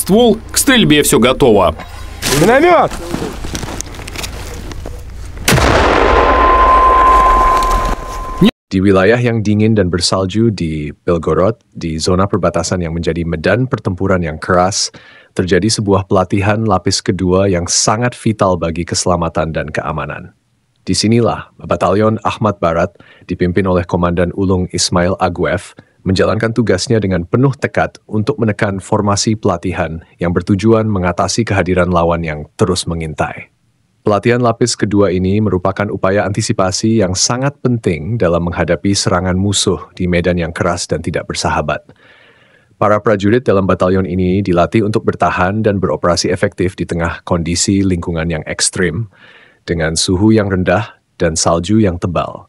ствол, к стрельбе все готово. Миномет! Di wilayah yang dingin dan bersalju di Belgorod, di zona perbatasan yang menjadi medan pertempuran yang keras, terjadi sebuah pelatihan lapis kedua yang sangat vital bagi keselamatan dan keamanan. Disinilah Batalion Ahmad Barat, dipimpin oleh Komandan Ulung Ismail Aguev menjalankan tugasnya dengan penuh tekad untuk menekan formasi pelatihan yang bertujuan mengatasi kehadiran lawan yang terus mengintai. Pelatihan lapis kedua ini merupakan upaya antisipasi yang sangat penting dalam menghadapi serangan musuh di medan yang keras dan tidak bersahabat. Para prajurit dalam batalion ini dilatih untuk bertahan dan beroperasi efektif di tengah kondisi lingkungan yang ekstrim, dengan suhu yang rendah dan salju yang tebal.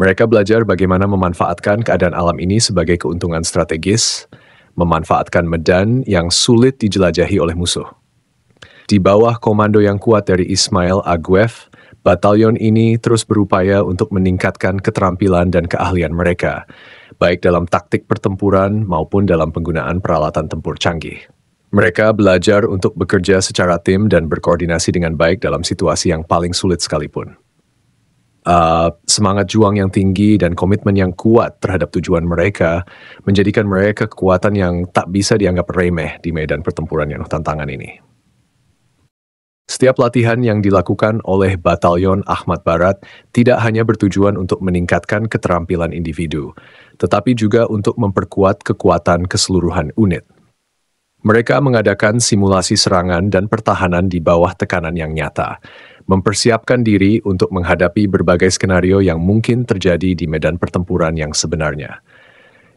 Mereka belajar bagaimana memanfaatkan keadaan alam ini sebagai keuntungan strategis, memanfaatkan medan yang sulit dijelajahi oleh musuh. Di bawah komando yang kuat dari Ismail Agwef, batalion ini terus berupaya untuk meningkatkan keterampilan dan keahlian mereka, baik dalam taktik pertempuran maupun dalam penggunaan peralatan tempur canggih. Mereka belajar untuk bekerja secara tim dan berkoordinasi dengan baik dalam situasi yang paling sulit sekalipun. Uh, semangat juang yang tinggi dan komitmen yang kuat terhadap tujuan mereka menjadikan mereka kekuatan yang tak bisa dianggap remeh di medan pertempuran yang tantangan ini. Setiap latihan yang dilakukan oleh Batalion Ahmad Barat tidak hanya bertujuan untuk meningkatkan keterampilan individu, tetapi juga untuk memperkuat kekuatan keseluruhan unit. Mereka mengadakan simulasi serangan dan pertahanan di bawah tekanan yang nyata, mempersiapkan diri untuk menghadapi berbagai skenario yang mungkin terjadi di medan pertempuran yang sebenarnya.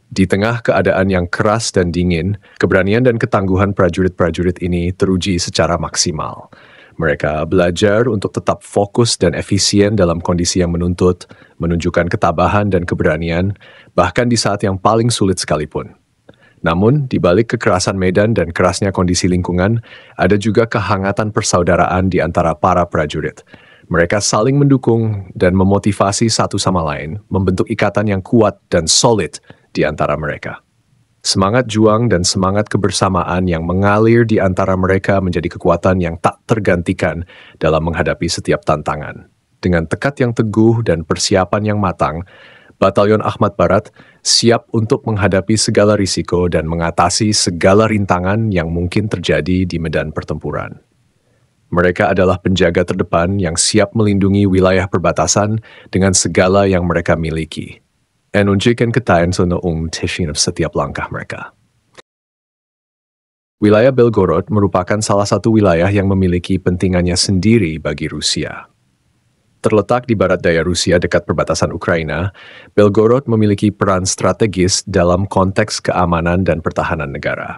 Di tengah keadaan yang keras dan dingin, keberanian dan ketangguhan prajurit-prajurit ini teruji secara maksimal. Mereka belajar untuk tetap fokus dan efisien dalam kondisi yang menuntut, menunjukkan ketabahan dan keberanian, bahkan di saat yang paling sulit sekalipun. Namun, di balik kekerasan medan dan kerasnya kondisi lingkungan, ada juga kehangatan persaudaraan di antara para prajurit. Mereka saling mendukung dan memotivasi satu sama lain, membentuk ikatan yang kuat dan solid di antara mereka. Semangat juang dan semangat kebersamaan yang mengalir di antara mereka menjadi kekuatan yang tak tergantikan dalam menghadapi setiap tantangan. Dengan tekad yang teguh dan persiapan yang matang, Batalion Ahmad Barat siap untuk menghadapi segala risiko dan mengatasi segala rintangan yang mungkin terjadi di medan pertempuran. Mereka adalah penjaga terdepan yang siap melindungi wilayah perbatasan dengan segala yang mereka miliki. En unjikan ketayansono ung setiap langkah mereka. Wilayah Belgorod merupakan salah satu wilayah yang memiliki pentingannya sendiri bagi Rusia. Terletak di barat daya Rusia dekat perbatasan Ukraina, Belgorod memiliki peran strategis dalam konteks keamanan dan pertahanan negara.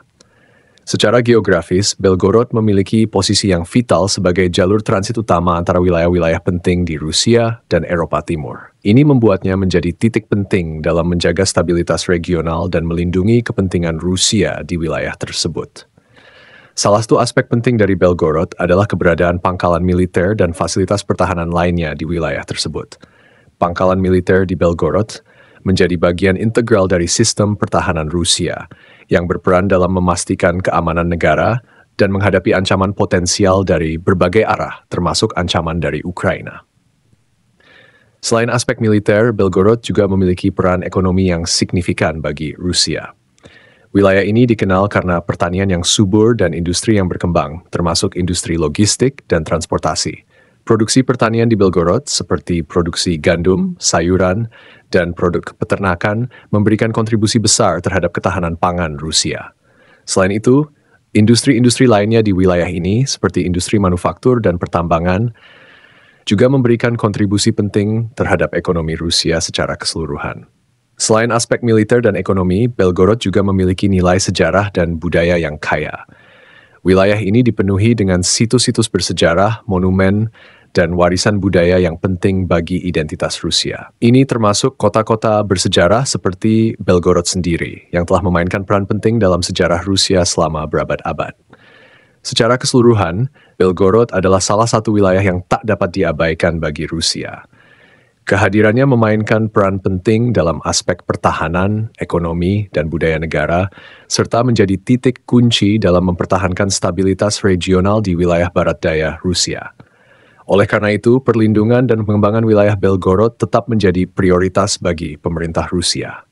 Secara geografis, Belgorod memiliki posisi yang vital sebagai jalur transit utama antara wilayah-wilayah penting di Rusia dan Eropa Timur. Ini membuatnya menjadi titik penting dalam menjaga stabilitas regional dan melindungi kepentingan Rusia di wilayah tersebut. Salah satu aspek penting dari Belgorod adalah keberadaan pangkalan militer dan fasilitas pertahanan lainnya di wilayah tersebut. Pangkalan militer di Belgorod menjadi bagian integral dari sistem pertahanan Rusia yang berperan dalam memastikan keamanan negara dan menghadapi ancaman potensial dari berbagai arah, termasuk ancaman dari Ukraina. Selain aspek militer, Belgorod juga memiliki peran ekonomi yang signifikan bagi Rusia. Wilayah ini dikenal karena pertanian yang subur dan industri yang berkembang, termasuk industri logistik dan transportasi. Produksi pertanian di Belgorod, seperti produksi gandum, sayuran, dan produk peternakan, memberikan kontribusi besar terhadap ketahanan pangan Rusia. Selain itu, industri-industri lainnya di wilayah ini, seperti industri manufaktur dan pertambangan, juga memberikan kontribusi penting terhadap ekonomi Rusia secara keseluruhan. Selain aspek militer dan ekonomi, Belgorod juga memiliki nilai sejarah dan budaya yang kaya. Wilayah ini dipenuhi dengan situs-situs bersejarah, monumen, dan warisan budaya yang penting bagi identitas Rusia. Ini termasuk kota-kota bersejarah seperti Belgorod sendiri, yang telah memainkan peran penting dalam sejarah Rusia selama berabad-abad. Secara keseluruhan, Belgorod adalah salah satu wilayah yang tak dapat diabaikan bagi Rusia. Kehadirannya memainkan peran penting dalam aspek pertahanan, ekonomi, dan budaya negara, serta menjadi titik kunci dalam mempertahankan stabilitas regional di wilayah barat daya Rusia. Oleh karena itu, perlindungan dan pengembangan wilayah Belgorod tetap menjadi prioritas bagi pemerintah Rusia.